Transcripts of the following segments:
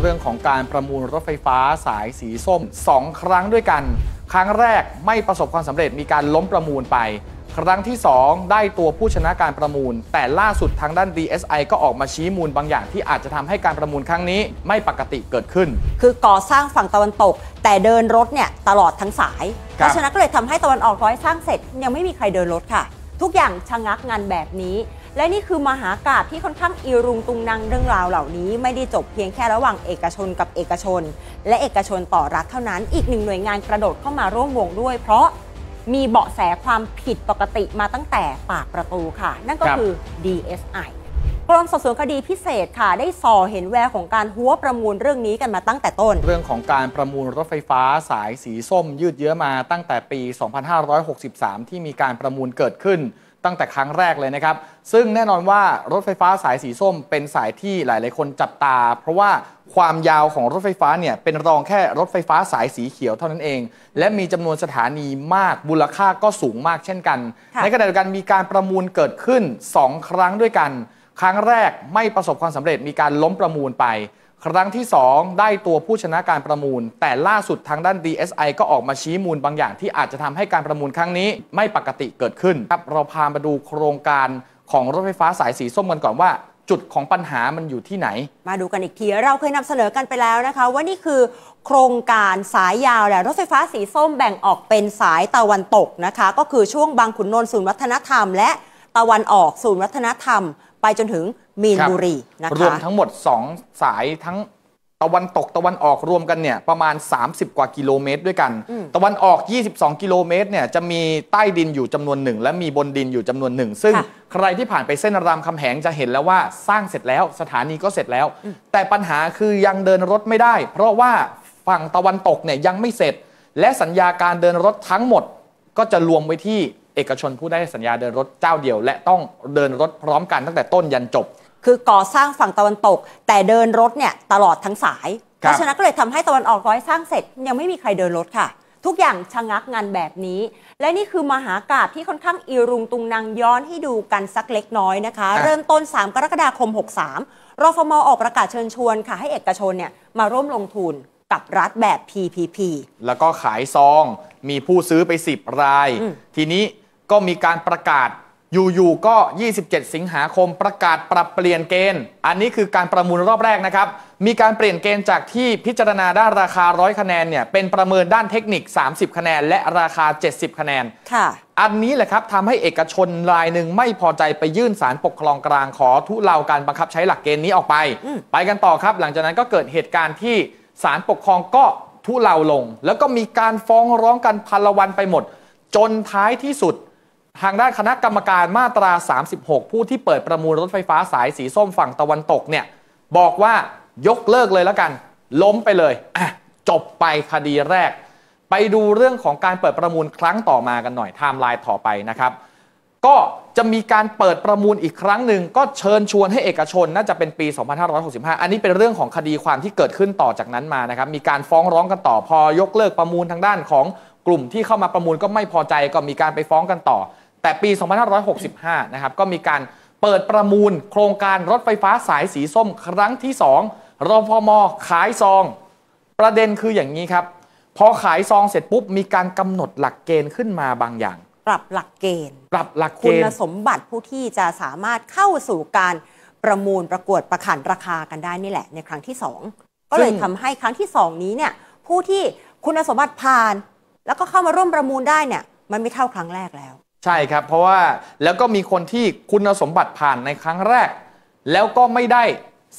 เรื่องของการประมูลรถไฟฟ้าสายสีส้ม 2 ครั้งด้วยกันครั้งแรกไม่ประสบความสำเร็จมีการล้มประมูลไป ครั้งที่ 2 ได้ตัวผู้ชนะการประมูล แต่ล่าสุดทางด้าน DSI ก็ออกมาชี้มูลบางอย่างที่อาจจะทำให้การประมูลครั้งนี้ไม่ปกติเกิดขึ้น คือก่อสร้างฝั่งตะวันตกแต่เดินรถเนี่ยตลอดทั้งสายเพราะฉะนั้นก็เลยทำให้ตะวันออกร้อยสร้างเสร็จยังไม่มีใครเดินรถค่ะ ทุกอย่างชะงักงานแบบนี้และนี่คือมหากาบที่ค่อนข้างอีรุงตุงนางเรื่องราวเหล่านี้ ไม่ได้จบเพียงแค่ระหว่างเอกชนกับเอกชน และเอกชนต่อรัฐเท่านั้น อีกหนึ่งหน่วยงานกระโดดเข้ามาร่วมวงด้วย เพราะมีเบาะแสความผิดปกติมาตั้งแต่ปากประตูค่ะ นั่นก็คือ DSI กรมสอบสวนคดีพิเศษค่ะ ได้สอเห็นแววของการหัวประมูลเรื่องนี้กันมาตั้งแต่ต้นเรื่องของการประมูลรถไฟฟ้าสายสีส้มยืดเยื้อมาตั้งแต่ปี 2563 ที่มีการประมูลเกิดขึ้นตั้งแต่ครั้งแรกเลยนะครับ ซึ่งแน่นอนว่ารถไฟฟ้าสายสีส้มเป็นสายที่หลาย ๆ คนจับตา เพราะว่าความยาวของรถไฟฟ้าเนี่ย เป็นรองแค่รถไฟฟ้าสายสีเขียวเท่านั้นเอง และมีจำนวนสถานีมากมูลค่าก็สูงมากเช่นกันในขณะเดียวกันมีการประมูลเกิดขึ้น 2 ครั้งด้วยกัน ครั้งแรกไม่ประสบความสำเร็จมีการล้มประมูลไปครั้งที่ 2 ได้ตัวผู้ชนะการประมูล แต่ล่าสุดทางด้าน DSI ก็ออกมาชี้มูลบางอย่างที่อาจจะทำให้การประมูลครั้งนี้ ไม่ปกติเกิดขึ้นครับเราพามาดูโครงการของรถไฟฟ้าสายสีส้มกันก่อนว่า จุดของปัญหามันอยู่ที่ไหน มาดูกันอีกทีเราเคยนำเสนอกันไปแล้วนะคะว่านี่คือโครงการสายยาวและรถไฟฟ้าสีส้มแบ่งออกเป็นสายตะวันตกนะคะก็คือช่วงบางขุนนนท์ศูนย์วัฒนธรรม และตะวันออกศูนย์วัฒนธรรมไปจนถึงมีนบุรีนะคะรวมทั้งหมด 2 สายทั้งตะวันตกตะวันออกรวมกันเนี่ยประมาณ 30 กว่ากิโลเมตรด้วยกัน ตะวันออก 22 กิโลเมตรเนี่ยจะมีใต้ดินอยู่จำนวนหนึ่งและมีบนดินอยู่จำนวนหนึ่งซึ่งใครที่ผ่านไปเส้นรามคำแหงจะเห็นแล้วว่าสร้างเสร็จแล้วสถานีก็เสร็จแล้ว แต่ปัญหาคือยังเดินรถไม่ได้ เพราะว่าฝั่งตะวันตกเนี่ยยังไม่เสร็จ และสัญญาการเดินรถทั้งหมดก็จะรวมไว้ที่เอกชนผู้ได้สัญญาเดินรถเจ้าเดียวและต้องเดินรถพร้อมกันตั้งแต่ต้นยันจบ คือก่อสร้างฝั่งตะวันตกแต่เดินรถเนี่ยตลอดทั้งสายเพราะฉะนั้นก็เลยทำให้ตะวันออกร้อยสร้างเสร็จยังไม่มีใครเดินรถค่ะ ทุกอย่างชะงักงานแบบนี้ และนี่คือมหากราบที่ค่อนข้างอีรุงตุงนางย้อนให้ดูกันสักเล็กน้อยนะคะ เริ่มต้น 3 กรกฎาคม 63 รฟมออกประกาศเชิญชวนค่ะ ให้เอกชนเนี่ยมาร่วมลงทุนกับรัฐแบบ PPP แล้วก็ขายซองมีผู้ซื้อไป 10 รายทีนี้ก็มีการประกาศอยู่ๆก็ 27 สิงหาคมประกาศปรับเปลี่ยนเกณฑ์ อันนี้คือการประมูลรอบแรกนะครับมีการเปลี่ยนเกณฑ์จากที่พิจารณาด้านราคา100คะแนนเนี่ยเป็นประเมินด้านเทคนิค 30 คะแนนและราคา 70 คะแนนค่ะ อันนี้แหละครับทำให้เอกชนรายหนึ่งไม่พอใจไปยื่นสารปกครองกลางขอทุเลาการบังคับใช้หลักเกณฑ์นี้ออกไปไปกันต่อครับหลังจากนั้นก็เกิดเหตุการณ์ที่สารปกครองก็ทุเลาลง แล้วก็มีการฟ้องร้องกันพลวันไปหมด จนท้ายที่สุดทางด้านคณะกรรมการมาตรา 36 ผู้ที่เปิดประมูลรถไฟฟ้าสายสีส้มฝั่งตะวันตกเนี่ยบอกว่ายกเลิกเลยแล้วกัน ล้มไปเลย จบไปคดีแรก ไปดูเรื่องของการเปิดประมูลครั้งต่อมากันหน่อยไทม์ไลน์ต่อไปนะครับก็จะมีการเปิดประมูลอีกครั้งหนึ่งก็เชิญชวนให้เอกชนน่าจะเป็นปี 2565 อันนี้เป็นเรื่องของคดีความที่เกิดขึ้นต่อจากนั้นมานะครับมีการฟ้องร้องกันต่อพอยกเลิกประมูลทางด้านของกลุ่มที่เข้ามาประมูลก็ไม่พอใจก็มีการไปฟ้องกันต่อแต่ปี2565นะครับ ก็มีการเปิดประมูล โครงการรถไฟฟ้าสายสีส้ม ครั้งที่2รออมขายซอง ประเด็นคืออย่างนี้ครับ พอขายซองเสร็จปุ๊บ มีการกำหนดหลักเกณฑ์ขึ้นมาบางอย่าง ปรับหลักเกณฑ์ ปรับหลักเกณฑ์คุณสมบัติผู้ที่จะสามารถเข้าสู่การประมูลประกวดประขันราคากันได้นี่แหละ ในครั้งที่2ก็เลยทำให้ครั้งที่ 2 นี้เนี่ย ผู้ที่คุณสมบัติผ่าน แล้วก็เข้ามาร่วมประมูลได้เนี่ย มันไม่เท่าครั้งแรกแล้วใช่ครับเพราะว่าแล้วก็มีคนที่คุณสมบัติผ่านในครั้งแรก แล้วก็ไม่ได้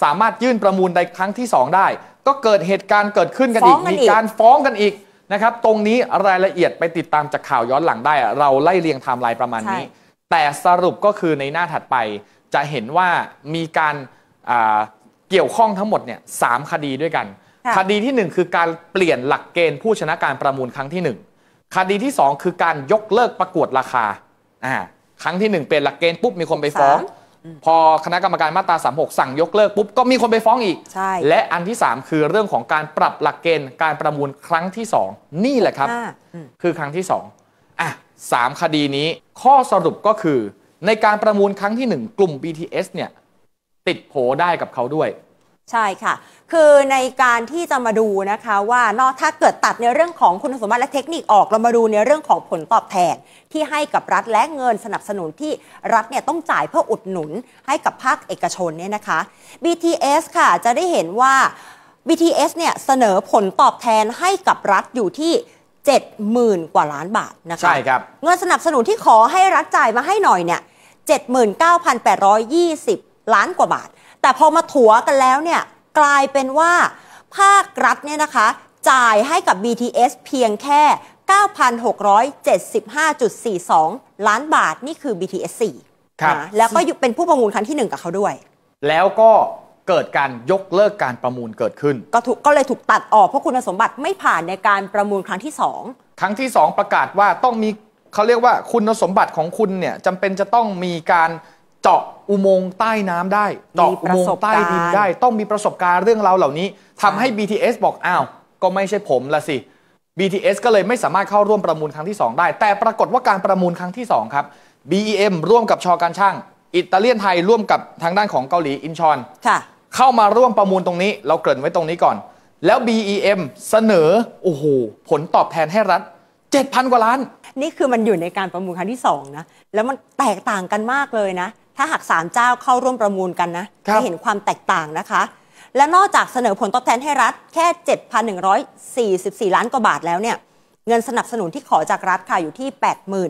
สามารถยื่นประมูลในครั้งที่ 2 ได้ ก็เกิดเหตุการณ์เกิดขึ้นกันอีก มีการฟ้องกันอีกนะครับตรงนี้รายละเอียดไปติดตามจากข่าวย้อนหลังได้ เราไล่เรียงไทม์ไลน์ประมาณนี้ แต่สรุปก็คือในหน้าถัดไปจะเห็นว่ามีการเกี่ยวข้องทั้งหมดเนี่ยสคดีด้วยกัน คดีที่ 1 คือการเปลี่ยนหลักเกณฑ์ผู้ชนะการประมูลครั้งที่ 1คดีที่ 2 คือการยกเลิกประกวดราคา อ่า ครั้งที่ 1 เป็นหลักเกณฑ์ปุ๊บมีคนไปฟ้อง พอคณะกรรมการมาตรา36สั่งยกเลิกปุ๊บก็มีคนไปฟ้องอีกและอันที่ 3 คือเรื่องของการปรับหลักเกณฑ์การประมูลครั้งที่ 2 นี่แหละครับคือครั้งที่2อ่ะสามคดีนี้ข้อสรุปก็คือ ในการประมูลครั้งที่ 1 กลุ่ม BTS เนี่ย ติดโผได้กับเขาด้วยใช่ค่ะ คือในการที่จะมาดูนะคะว่านอกถ้าเกิดตัดในเรื่องของคุณสมบัติและเทคนิคออก เรามาดูในเรื่องของผลตอบแทนที่ให้กับรัฐและเงินสนับสนุนที่รัฐเนี่ยต้องจ่ายเพื่ออุดหนุนให้กับภาคเอกชนเนี่ยนะคะ BTS ค่ะจะได้เห็นว่า BTS เนี่ยเสนอผลตอบแทนให้กับรัฐอยู่ที่ 70,000 กว่าล้านบาทนะคะใช่ครับ เงินสนับสนุนที่ขอให้รัฐจ่ายมาให้หน่อยเนี่ย79,820 ล้านกว่าบาทแต่พอมาถัวกันแล้วเนี่ยกลายเป็นว่าภาครัฐเนี่ยนะคะ จ่ายให้กับ BTS เพียงแค่ 9,675.42 ล้านบาทนี่คือ BTS 4ครับแล้วก็เป็นผู้ประมูลครั้งที่1กับเขาด้วย แล้วก็เกิดการยกเลิกการประมูลเกิดขึ้น ก็ถูกก็เลยถูกตัดออกเพราะคุณสมบัติไม่ผ่านในการประมูลครั้งที่ 2 ครั้งที่ 2 ประกาศว่าต้องมีเขาเรียกว่าคุณสมบัติของคุณเนี่ยจำเป็นจะต้องมีการเจาะอุโมงค์ใต้น้ำได้ เจาะอุโมงค์ใต้ดินได้ต้องมีประสบการณ์เรื่องราวเหล่านี้ ทำให้ BTS บอกอ้าว ก็ไม่ใช่ผมละสิ BTS ก็เลยไม่สามารถเข้าร่วมประมูลครั้งที่2ได้ แต่ปรากฏว่าการประมูลครั้งที่2ครับ BEM ร่วมกับชอการช่างอิตาเลียนไทยร่วมกับทางด้านของเกาหลีอินชอนเข้ามาร่วมประมูลตรงนี้ เราเกริ่นไว้ตรงนี้ก่อน แล้ว BEM เสนอโอ้โหผลตอบแทนให้รัฐ7,000 กว่าล้าน นี่คือมันอยู่ในการประมูลครั้งที่2นะแล้วมันแตกต่างกันมากเลยนะถ้าหากสามเจ้าเข้าร่วมประมูลกันนะจะเห็นความแตกต่างนะคะ และนอกจากเสนอผลตอบแทนให้รัฐแค่ 7,144 ล้านกว่าบาทแล้วเนี่ยเงินสนับสนุนที่ขอจากรัฐค่ะอยู่ที่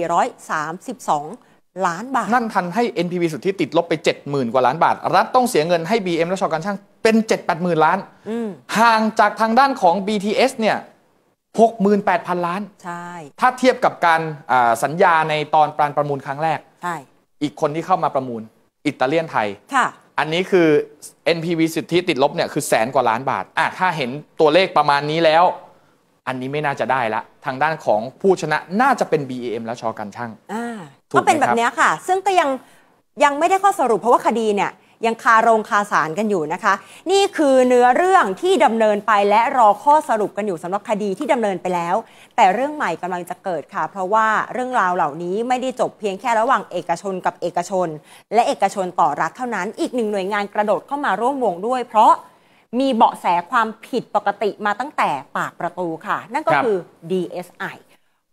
85,432 ล้านบาท นั่นทันให้ NPV สุดที่ติดลบไป 70,000กว่าล้านบาท รัฐต้องเสียเงินให้ BM และชอการช่างเป็น 7-80,000ล้านห่างจากทางด้านของ BTS เนี่ย68,000 ล้าน ใช่ ถ้าเทียบกับการสัญญาในตอนปรานประมูลครั้งแรกใช่อีกคนที่เข้ามาประมูล อิตาเลียนไทยค่ะ อันนี้คือ NPV สิทธิติดลบเนี่ย คือแสนกว่าล้านบาท อ่ะ ถ้าเห็นตัวเลขประมาณนี้แล้ว อันนี้ไม่น่าจะได้ละทางด้านของผู้ชนะน่าจะเป็น b e m และชอกันช่างอ่าก็เป็นแบบนี้ค่ะ ซึ่งก็ยัง ยังไม่ได้ข้อสรุปเพราะว่าคดีเนี่ยยังคาโรงคาสารกันอยู่นะคะ นี่คือเนื้อเรื่องที่ดำเนินไปและรอข้อสรุปกันอยู่สำหรับคดีที่ดำเนินไปแล้ว แต่เรื่องใหม่กำลังจะเกิดค่ะ เพราะว่าเรื่องราวเหล่านี้ไม่ได้จบเพียงแค่ระหว่างเอกชนกับเอกชน และเอกชนต่อรัฐเท่านั้น อีกหนึ่งหน่วยงานกระโดดเข้ามาร่วมวงด้วยเพราะมีเบาะแสความผิดปกติมาตั้งแต่ปากประตูค่ะ นั่นก็คือ DSI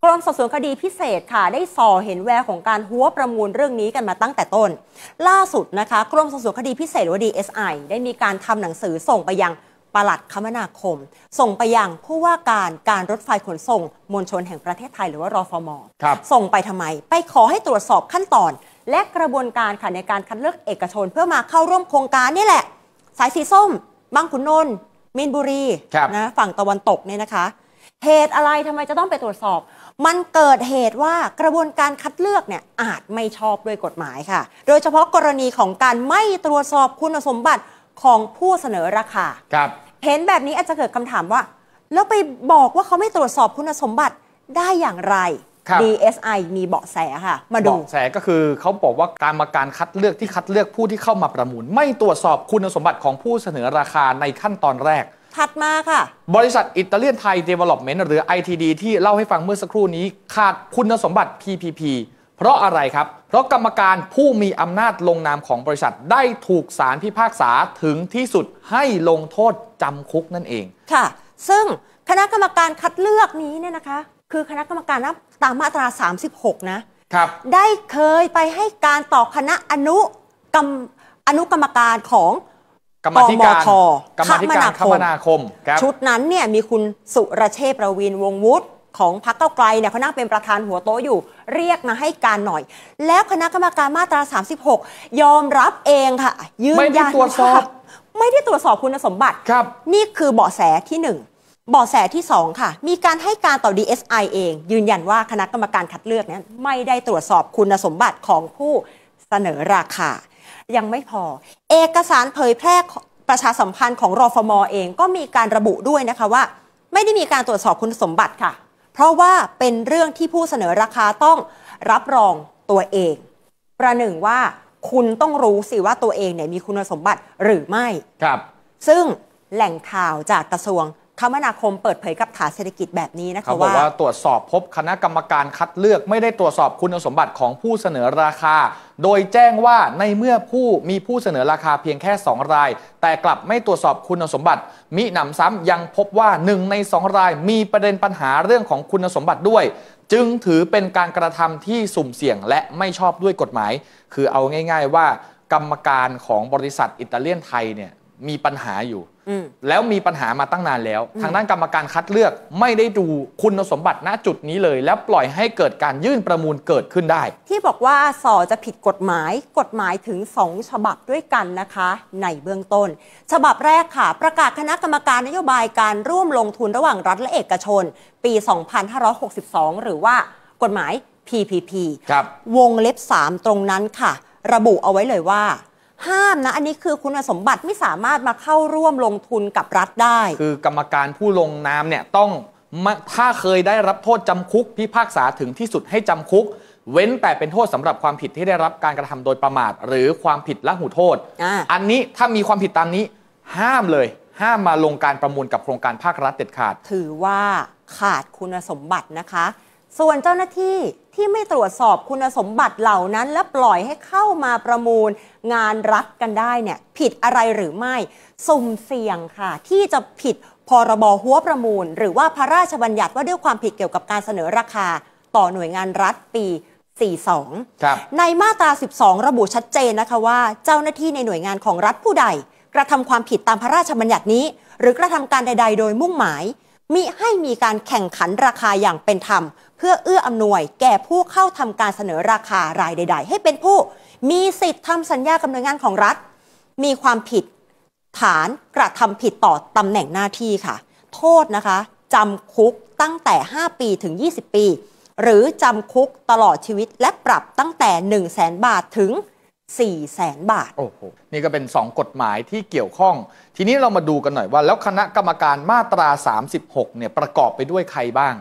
กรมสอบสวนคดีพิเศษค่ะได้ส่อเห็นแววของการหัวประมูลเรื่องนี้กันมาตั้งแต่ต้น ล่าสุดนะคะกรมสอบสวนคดีพิเศษหรือว่า DSI ได้มีการทำหนังสือส่งไปยังปลัดคมนาคม ส่งไปยังผู้ว่าการการรถไฟขนส่งมวลชนแห่งประเทศไทย หรือว่ารอฟมส่งไปทำไม ไปขอให้ตรวจสอบขั้นตอน และกระบวนการค่ะในการคัดเลือกเอกชน เพื่อมาเข้าร่วมโครงการนี่แหละ สายสีส้มบางขุนนนท์มีนบุรีนะฝั่งตะวันตกเนี่ยนะคะ เหตุอะไรทำไมจะต้องไปตรวจสอบมันเกิดเหตุว่ากระบวนการคัดเลือกเนี่ยอาจไม่ชอบด้วยกฎหมายค่ะ โดยเฉพาะกรณีของการไม่ตรวจสอบคุณสมบัติของผู้เสนอราคาครับเห็นแบบนี้อาจจะเกิดคำถามว่า แล้วไปบอกว่าเขาไม่ตรวจสอบคุณสมบัติได้อย่างไร DSI มีเบาะแสค่ะ มาดูเบาะแสก็คือเขาบอกว่าการมาการคัดเลือกที่คัดเลือกผู้ที่เข้ามาประมูลไม่ตรวจสอบคุณสมบัติของผู้เสนอราคาในขั้นตอนแรกถัดมาค่ะ บริษัทอิตาเลียนไทยเดเวล็อปเมนต์หรือ ITD ที่เล่าให้ฟังเมื่อสักครู่นี้ ขาดคุณสมบัติ PPP เพราะอะไรครับ เพราะกรรมการผู้มีอำนาจลงนามของบริษัท ได้ถูกศาลพิพากษาถึงที่สุดให้ลงโทษจำคุกนั่นเอง ค่ะ ซึ่งคณะกรรมการคัดเลือกนี้เนี่ยนะคะคือคณะกรรมการนับตามมาตรา 36นะ ครับ ได้เคยไปให้การต่อคณะอนุกรรมอนุกรรมการของกรรมธิการกรรมธิการคมนาคม ชุดนั้นเนี่ยมีคุณสุรเชษประวินวงวุฒิของพรรคเก้าไกลเนี่ยเขานั่งเป็นประธานหัวโต๊ะอยู่เรียกมาให้การหน่อย แล้วคณะกรรมการมาตรา 36 ยอมรับเองค่ะ ยืนยันไม่ได้ตรวจสอบ ไม่ได้ตรวจสอบคุณสมบัติครับ นี่คือเบาะแสที่หนึ่งบาะแสที่ 2 ค่ะ มีการให้การต่อ DSI เอง ยืนยันว่าคณะกรรมการคัดเลือกนั้นไม่ได้ตรวจสอบคุณสมบัติของผู้เสนอราคายังไม่พอ เอกสารเผยแพร่ประชาสัมพันธ์ของรอฟมอเอง ก็มีการระบุด้วยนะคะว่า ไม่ได้มีการตรวจสอบคุณสมบัติค่ะ เพราะว่าเป็นเรื่องที่ผู้เสนอราคาต้องรับรองตัวเอง ประหนึ่งว่าคุณต้องรู้สิว่าตัวเองเนี่ยมีคุณสมบัติหรือไม่ครับ ซึ่งแหล่งข่าวจากกระทรวงคมนาคมเปิดเผยกับฐานเศรษฐกิจแบบนี้นะคะว่าว่าตรวจสอบพบคณะกรรมการคัดเลือก ไม่ได้ตรวจสอบคุณสมบัติของผู้เสนอราคา โดยแจ้งว่าในเมื่อผู้มีผู้เสนอราคาเพียงแค่ 2 ราย แต่กลับไม่ตรวจสอบคุณสมบัติมิหนำซ้ำยังพบว่า1ใน2ราย มีประเด็นปัญหาเรื่องของคุณสมบัติด้วย จึงถือเป็นการกระทำที่สุ่มเสี่ยงและไม่ชอบด้วยกฎหมาย คือเอาง่าย ๆ ว่ากรรมการของบริษัทอิตาเลียนไทยเนี่ยมีปัญหาอยู่แล้วมีปัญหามาตั้งนานแล้ว ทางด้านกรรมการคัดเลือกไม่ได้ดูคุณสมบัติณจุดนี้เลย แล้วปล่อยให้เกิดการยื่นประมูลเกิดขึ้นได้ ที่บอกว่าสอจะผิดกฎหมายกฎหมายถึง 2 ฉบับด้วยกันนะคะ ในเบื้องต้น ฉบับแรกค่ะ ประกาศคณะกรรมการนโยบายการร่วมลงทุนระหว่างรัฐและเอกชน ปี 2562 หรือว่ากฎหมาย PPP วงเล็บ 3 ตรงนั้นค่ะ ระบุเอาไว้เลยว่าห้ามนะอันนี้คือคุณสมบัติไม่สามารถมาเข้าร่วมลงทุนกับรัฐได้ คือกรรมการผู้ลงนามเนี่ย ต้อง ถ้าเคยได้รับโทษจำคุกพิพากษาถึงที่สุดให้จำคุก เว้นแต่เป็นโทษสำหรับความผิดที่ได้รับการกระทำโดยประมาท หรือความผิดละหูโทษออันนี้ถ้ามีความผิดตามนี้ห้ามเลย ห้ามมาลงการประมูลกับโครงการภาครัฐเด็ดขาด ถือว่าขาดคุณสมบัตินะคะส่วนเจ้าหน้าที่ที่ไม่ตรวจสอบคุณสมบัติเหล่านั้น และปล่อยให้เข้ามาประมูลงานรัฐกันได้เนี่ยผิดอะไรหรือไม่ สุ่มเสี่ยงค่ะ ที่จะผิดพรบหัวประมูล หรือว่าพระราชบัญญัติว่าด้วยความผิดเกี่ยวกับการเสนอราคาต่อหน่วยงานรัฐปี 42 ในมาตรา 12 ระบุชัดเจนนะคะว่า เจ้าหน้าที่ในหน่วยงานของรัฐผู้ใด กระทำความผิดตามพระราชบัญญัตินี้ หรือกระทำการใด ๆ โดยมุ่งหมายมิให้มีการแข่งขันราคาอย่างเป็นธรรมพื่อเอื้ออำนวยแก่ผู้เข้าทำการเสนอราคารายใดๆ ให้เป็นผู้ มีสิทธิ์ทำสัญญากับหน่วยงานของรัฐ มีความผิดฐานกระทำผิดต่อตำแหน่งหน้าที่ค่ะ โทษนะคะจำคุกตั้งแต่ 5 ปีถึง 20 ปี หรือจำคุกตลอดชีวิตและปรับตั้งแต่ 1 0 0 0 0แบาทถึง4แสนบาทโอ้โหนี่ก็เป็น 2 กฎหมายที่เกี่ยวข้อง ทีนี้เรามาดูกันหน่อยว่าแล้วคณะกรรมการมาตรา 36เนี่ยประกอบไปด้วยใครบ้าง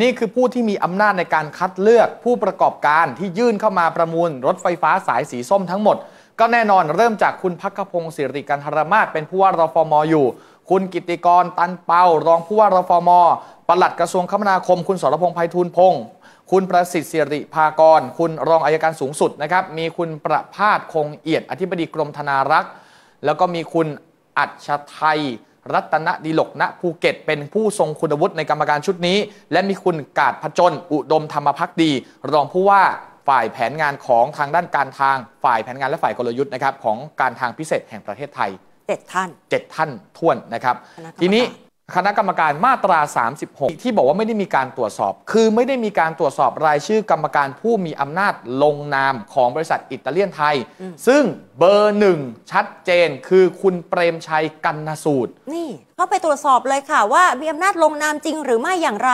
นี่คือผู้ที่มีอำนาจในการคัดเลือกผู้ประกอบการที่ยื่นเข้ามาประมูลรถไฟฟ้าสายสีส้มทั้งหมด ก็แน่นอนเริ่มจากคุณพักพงศ์สิริกันธรมาศเป็นผู้ว่ารฟมอยู่ คุณกิติกรตันเปารองผู้ว่ารฟมปลัดกระทรวงคมนาคม คุณสรพงษ์ไพฑูรย์พงษ์คุณประสิทธิ์สิริภากรคุณรองอายการสูงสุดนะครับ มีคุณประพาสคงเอียดอธิบดีกรมธนารักษ์ แล้วก็มีคุณอัจฉทัยรัตนดีลกณ ภูเก็ต เป็นผู้ทรงคุณวุฒิในกรรมการชุดนี้ และมีคุณกาดพจนอุดมธรรมพักดี รองผู้ว่าฝ่ายแผนงานของทางด้านการทางฝ่ายแผนงานและฝ่ายกลยุทธ์นะครับ ของการทางพิเศษแห่งประเทศไทยเจ็ดท่านเจ็ดท่านท่วนนะครับ ทีนี้คณะกรรมการมาตรา 36 ที่บอกว่าไม่ได้มีการตรวจสอบ คือไม่ได้มีการตรวจสอบรายชื่อกรรมการผู้มีอำนาจลงนามของบริษัทอิตาเลียนไทย ซึ่งเบอร์หนึ่งชัดเจนคือคุณเปรมชัยกันนสูตร นี่เข้าไปตรวจสอบเลยค่ะว่า มีอำนาจลงนามจริง หรือไม่อย่างไร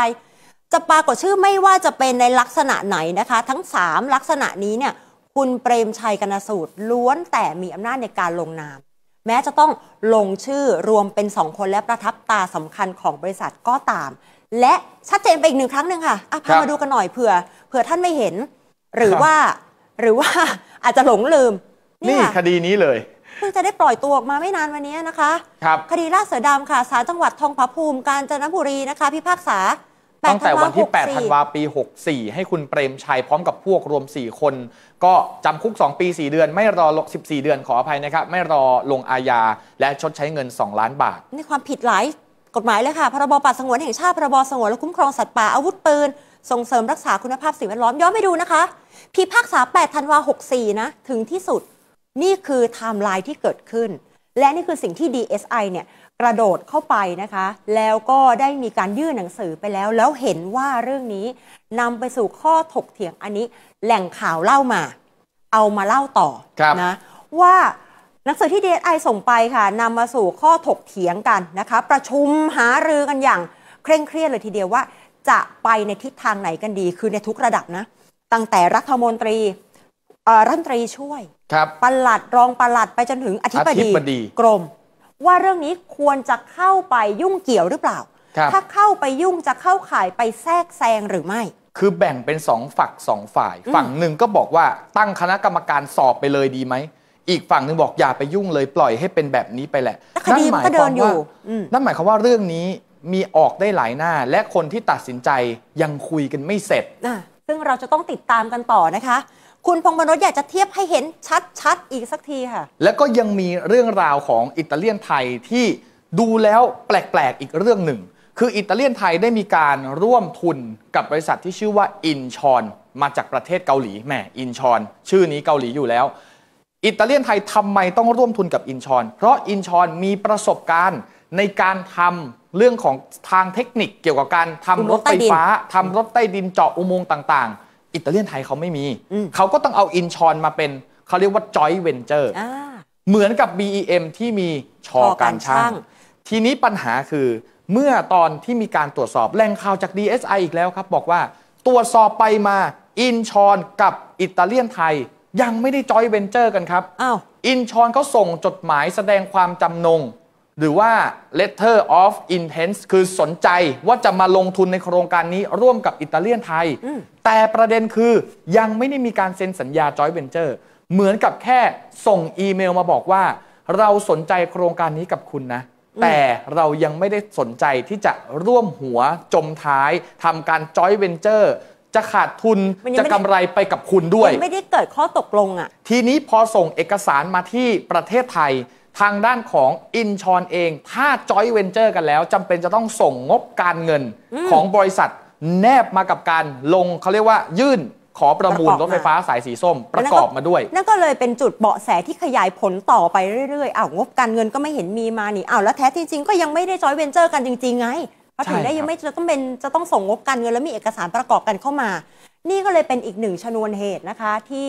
จะปรากฏชื่อไม่ว่าจะเป็นในลักษณะไหนนะคะ ทั้ง 3 ลักษณะนี้เนี่ยคุณเปรมชัยกันนสูตร ล้วนแต่มีอำนาจในการลงนามแม้จะต้องลงชื่อรวมเป็น 2 คนและประทับตาสำคัญของบริษัทก็ตาม และชัดเจนไปอีกหนึ่งครั้งหนึ่งค่ะอ่ะ พามาดูกันหน่อยเผื่อ เผื่อท่านไม่เห็น หรือว่าหรือว่าอาจจะหลงลืม นี่คดีนี้เลยเพิ่งจะได้ปล่อยตัวออกมาไม่นานวันนี้นะคะครับคดีล่าเสือดำค่ะ ศาลจังหวัดทองผาภูมิกาญจนบุรีนะคะ พิพากษาตั้งแต่วันที่8ธันวาปี 64 ให้คุณเปรมชัยพร้อมกับพวกรวม4คนก็จำคุก 2 ปี 4 เดือน ไม่รอลง14เดือนขออภัยนะครับ ไม่รอลงอาญาและชดใช้เงิน 2 ล้านบาท ในความผิดหลายกฎหมายเลยค่ะ พรบป่าสงวน แห่งชาติพรบสงวน และคุ้มครอง สัตว์ป่า อาวุธปืนส่งเสริมรักษาคุณภาพสิ่งแวดล้อมย้อนไปดูนะคะพิพากษา8ธันวา64 นะ ถึงที่สุดนี่คือไทม์ไลน์ที่เกิดขึ้น และนี่คือสิ่งที่ DSI เนี่ยกระโดดเข้าไปนะคะ แล้วก็ได้มีการยื่นหนังสือไปแล้ว แล้วเห็นว่าเรื่องนี้นำไปสู่ข้อถกเถียงอันนี้แหล่งข่าวเล่ามา เอามาเล่าต่อนะว่าหนังสือที่ดีไอส่งไปค่ะนำมาสู่ข้อถกเถียงกันนะคะประชุมหารือกันอย่าง เคร่งเครียดเลยทีเดียวว่าจะไปในทิศทางไหนกันดี คือในทุกระดับนะ ตั้งแต่รัฐมนตรีรัฐมนตรีช่วย ครับปลัดรองปลัดไปจนถึงอธิบดีบดีกรม ว่าเรื่องนี้ควรจะเข้าไปยุ่งเกี่ยวหรือเปล่า ถ้าเข้าไปยุ่งจะเข้าข่ายไปแทรกแซงหรือไม่คือแบ่งเป็นสองฝักสองฝ่าย ฝั่งหนึ่งก็บอกว่าตั้งคณะกรรมการสอบไปเลยดีไหม อีกฝั่งหนึ่งบอก อย่าไปยุ่งเลยปล่อยให้เป็นแบบนี้ไปแหละ นั่นหมายความว่านั่นหมายความว่าเรื่องนี้มีออกได้หลายหน้า และคนที่ตัดสินใจยังคุยกันไม่เสร็จซึ่งเราจะต้องติดตามกันต่อนะคะ คุณพงมนุษย์อยากจะเทียบให้เห็นชัด ๆ อีกสักทีค่ะแล้วก็ยังมีเรื่องราวของอิตาเลียนไทยที่ดูแล้วแปลกๆ อีกเรื่องหนึ่งคืออิตาเลียนไทยได้มีการร่วมทุนกับบริษัทที่ชื่อว่าอินชอนมาจากประเทศเกาหลีแหมอินชอนชื่อนี้เกาหลีอยู่แล้ว อิตาเลียนไทยทำไมต้องร่วมทุนกับอินชอนเพราะอินชอนมีประสบการณ์ในการทำเรื่องของทางเทคนิคเกี่ยวกับการทำรถไฟฟ้าทำรถใต้ดินเจาะอุโมงค์ต่างๆอิตาเลียนไทยเขาไม่มีเขาก็ต้องเอาอินชอนมาเป็นเขาเรียกว่าจอยเวนเจอร์เหมือนกับ BEM ที่มีชอการช่างางทีนี้ปัญหาคือเมื่อตอนที่มีการตรวจสอบแรงข่าวจาก DSI อีกแล้วครับ บอกว่าตรวจสอบไปมาอินชอนกับอิตาเลียนไทยยังไม่ได้จอยเวนเจอร์กันครับอ้าวอินชอนเขาส่งจดหมายแสดงความจำนง หรือว่า letter of intent คือสนใจว่าจะมาลงทุนในโครงการนี้ร่วมกับอิตาเลียนไทย แต่ประเด็นคือยังไม่ได้มีการเซ็นสัญญาจอยเวนเจอร์เหมือนกับแค่ส่งอีเมลมาบอกว่า เราสนใจโครงการนี้กับคุณนะแต่เรายังไม่ได้สนใจที่จะร่วมหัวจมท้ายทำการจอยเวนเจอร์จะขาดทุนนจะกำไรไปกับคุณด้วย ไม่ได้เกิดข้อตกลงอะ่ะ ทีนี้พอส่งเอกสารมาที่ประเทศไทย ทางด้านของอินชอนเอง ถ้าจอยเวนเจอร์กันแล้วจำเป็นจะต้องส่งงบการเงินอของบริษัท แนบมากับการลงเขาเรียกว่ายื่นขอประมูลรถไฟฟ้าสายสีส้มประกอบมาด้วย นั่นก็เลยเป็นจุดเบาะแสที่ขยายผลต่อไปเรื่อยๆอ้าวงบการเงินก็ไม่เห็นมีมานี่อ้าวแล้วแท้จริงๆก็ยังไม่ได้จอยเวนเจอร์กันจริงๆไงเพราะถึงได้ยังไม่จะต้องเป็นจะต้องส่งงบการเงินแล้วมีเอกสารประกอบกันเข้ามา นี่ก็เลยเป็นอีกหนึ่งชนวนเหตุนะคะที่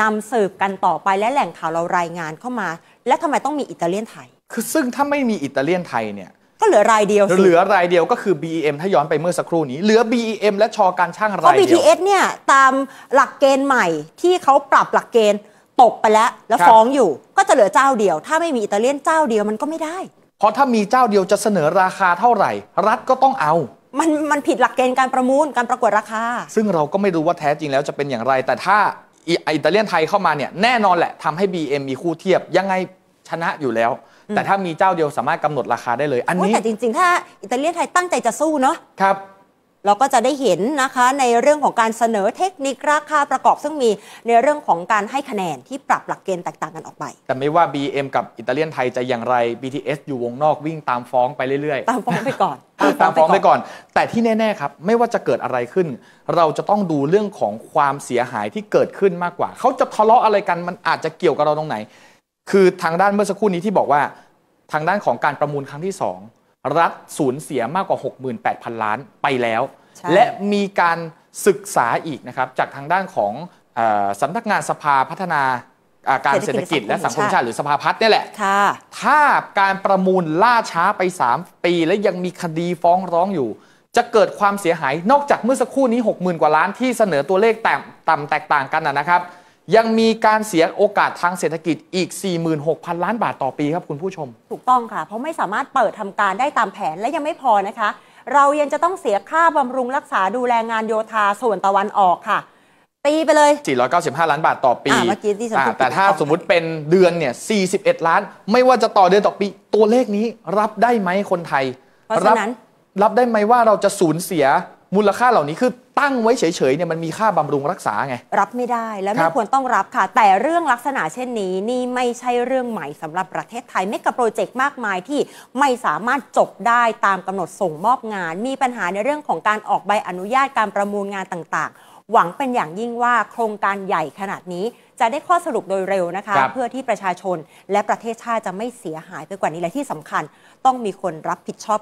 นำสืบกันต่อไปและแหล่งข่าวเรารายงานเข้ามา และทำไมต้องมีอิตาเลียนไทย คือซึ่งถ้าไม่มีอิตาเลียนไทยเนี่ยก็เหลือรายเดียวสเหลือรายเดียวก็คือ BEM ถ้าย้อนไปเมื่อสักครู่นี้ เหลือ BEM และชอการช่างรายเดียวเพราะ BTS เนี่ยตามหลักเกณฑ์ใหม่ ที่เขาปรับหลักเกณฑ์ตกไปแล้ว แล้วฟ้องอยู่ก็จะเหลือเจ้าเดียว ถ้าไม่มีอิตาเลียนเจ้าเดียวมันก็ไม่ได้เพราะถ้ามีเจ้าเดียวจะเสนอราคาเท่าไหร่ รัฐก็ต้องเอา มันมันผิดหลักเกณฑ์การประมูลการประกวดราคา ซึ่งเราก็ไม่รู้ว่าแท้จริงแล้วจะเป็นอย่างไร แต่ถ้าอิตาเลียนไทยเข้ามาเนี่ยแน่นอนแหละทำให้ BM มีคู่เทียบยังไงชนะอยู่แล้วแต่ถ้ามีเจ้าเดียวสามารถกำหนดราคาได้เลย อันนี้แต่จริงๆ ถ้า อิตาเลียนไทยตั้งใจจะสู้เนาะ ครับ เราก็จะได้เห็นนะคะในเรื่องของการเสนอเทคนิคราคาประกอบ ซึ่งมีในเรื่องของการให้คะแนนที่ปรับหลักเกณฑ์แตกต่างกันออกไป แต่ไม่ว่า BM กับอิตาเลียนไทยจะอย่างไร BTS อยู่วงนอกวิ่งตามฟ้องไปเรื่อยๆ ตามฟ้องไปก่อน ตามฟ้องไปก่อน แต่ที่แน่ๆ ครับไม่ว่าจะเกิดอะไรขึ้น เราจะต้องดูเรื่องของความเสียหายที่เกิดขึ้นมากกว่าเขาจะทะเลาะอะไรกันมันอาจจะเกี่ยวกับเราตรงไหนคือทางด้านเมื่อสักครู่นี้ที่บอกว่าทางด้านของการประมูลครั้งที่ 2 รัฐสูญเสียมากกว่า 68,000 ล้านไปแล้ว และมีการศึกษาอีกนะครับ จากทางด้านของอสำนักงานสภาพัฒนาการเศรษฐกิจ และสังคมชาติหรือสภาพัฒน์นี่แหละถ้าการประมูลล่าช้าไป 3 ปีและยังมีคดีฟ้องร้องอยู่ จะเกิดความเสียหายนอกจากเมื่อสักครู่นี้ 60,000กว่าล้านที่เสนอตัวเลขต่ำแตกต่างกันนะครับยังมีการเสียโอกาสทางเศรษฐกิจอีก 46,000 ล้านบาทต่อปีครับคุณผู้ชม ถูกต้องค่ะ เพราะไม่สามารถเปิดทำการได้ตามแผนและยังไม่พอนะคะ เรายังจะต้องเสียค่าบำรุงรักษาดูแลงานโยธาส่วนตะวันออกค่ะตีไปเลย 495 ล้านบาทต่อปีอ่เมื่อกี้ีนแต่ถ้าสมมุติเป็นเดือนเนี่ย 41 ล้าน ไม่ว่าจะต่อเดือนต่อปีตัวเลขนี้รับได้ไหมคนไทยเพราะฉะนั้นรับรับได้ไหมว่าเราจะสูญเสียมูลค่าเหล่านี้คือตั้งไว้ เฉยๆเนี่ยมันมีค่า บำรุงรักษาไง รับไม่ได้และไม่ควรต้องรับค่ะ แต่เรื่องลักษณะเช่นนี้ นี่ไม่ใช่เรื่องใหม่สำหรับประเทศไทยไม่กับโปรเจกต์มากมายที่ไม่สามารถจบได้ตามกำหนดส่งมอบงาน มีปัญหาในเรื่องของการออกใบอนุญาตการประมูลงานต่าง ๆ หวังเป็นอย่างยิ่งว่าโครงการใหญ่ขนาดนี้จะได้ข้อสรุปโดยเร็วนะคะคเพื่อที่ประชาชนและประเทศชาติจะไม่เสียหายไปกว่านี้และที่สำคัญต้องมีคนรับผิดชอบ